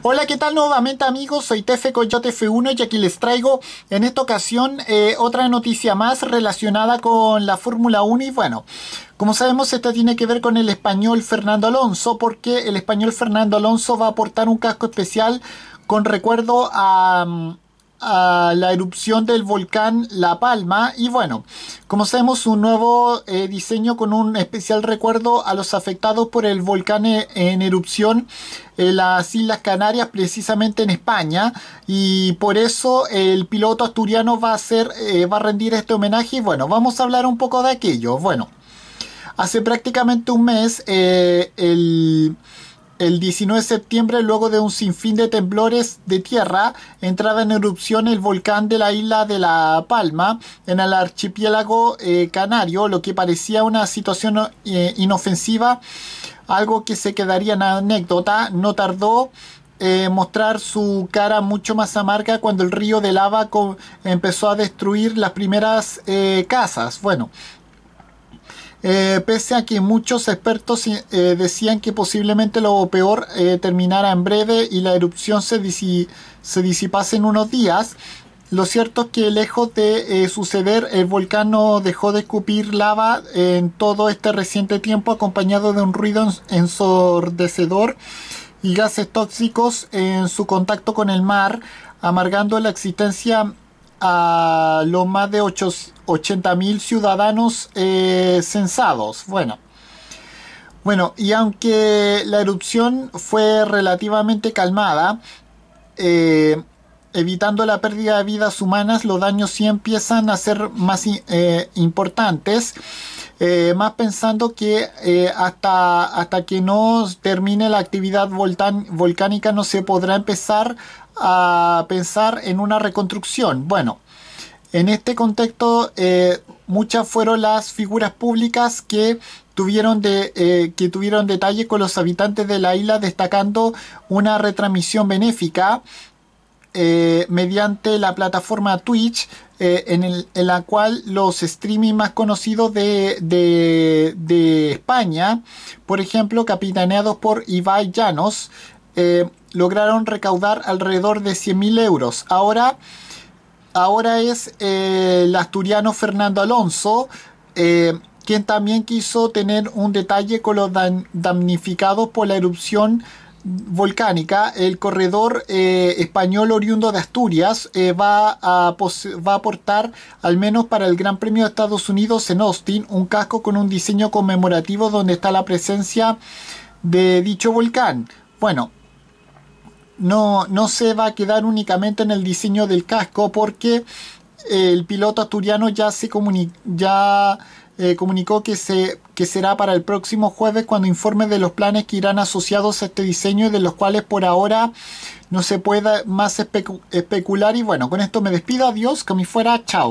Hola, ¿qué tal nuevamente amigos? Soy Tefe Coyote F1 y aquí les traigo en esta ocasión eh, otra noticia más relacionada con la Fórmula 1 y bueno, como sabemos esta tiene que ver con el español Fernando Alonso porque el español Fernando Alonso va a aportar un casco especial con recuerdo a... Mm, a la erupción del volcán La Palma y bueno, como sabemos un nuevo eh, diseño con un especial recuerdo a los afectados por el volcán eh, en erupción en eh, las Islas Canarias, precisamente en España y por eso el piloto asturiano va a, ser va a rendir este homenaje y bueno, vamos a hablar un poco de aquello. Bueno, hace prácticamente un mes el el 19 de septiembre, luego de un sinfín de temblores de tierra, entraba en erupción el volcán de la isla de La Palma, en el archipiélago eh, canario, lo que parecía una situación eh, inofensiva, algo que se quedaría en anécdota. No tardó en eh, mostrar su cara mucho más amarga cuando el río de lava empezó a destruir las primeras casas. Bueno, eh, pese a que muchos expertos eh, decían que posiblemente lo peor eh, terminara en breve y la erupción se, se, disipase en unos días. Lo cierto es que lejos de suceder, el volcán dejó de escupir lava en todo este reciente tiempo acompañado de un ruido ensordecedor y gases tóxicos en su contacto con el mar, amargando la existencia a los más de 80.000 ciudadanos eh, censados. Bueno. bueno, y aunque la erupción fue relativamente calmada, eh, evitando la pérdida de vidas humanas, los daños sí empiezan a ser más eh, importantes. Eh, más pensando que eh, hasta, hasta que no termine la actividad volcánica no se podrá empezar a pensar en una reconstrucción. Bueno, en este contexto eh, muchas fueron las figuras públicas que tuvieron de, que tuvieron detalle con los habitantes de la isla destacando una retransmisión benéfica eh, mediante la plataforma Twitch, eh, en, la cual los streaming más conocidos de, España, por ejemplo, capitaneados por Ibai Llanos, eh, lograron recaudar alrededor de 100.000 euros. Ahora, ahora es el asturiano Fernando Alonso quien también quiso tener un detalle con los damnificados por la erupción volcánica, el corredor eh, español oriundo de Asturias eh, va, a va a aportar, al menos para el Gran Premio de Estados Unidos en Austin, un casco con un diseño conmemorativo donde está la presencia de dicho volcán. Bueno, no, no se va a quedar únicamente en el diseño del casco porque el piloto asturiano ya se comunica, ya eh, comunicó que, se, que será para el próximo jueves cuando informe de los planes que irán asociados a este diseño y de los cuales por ahora no se pueda más especular. Y bueno, con esto me despido. Adiós, que me fuera. Chao.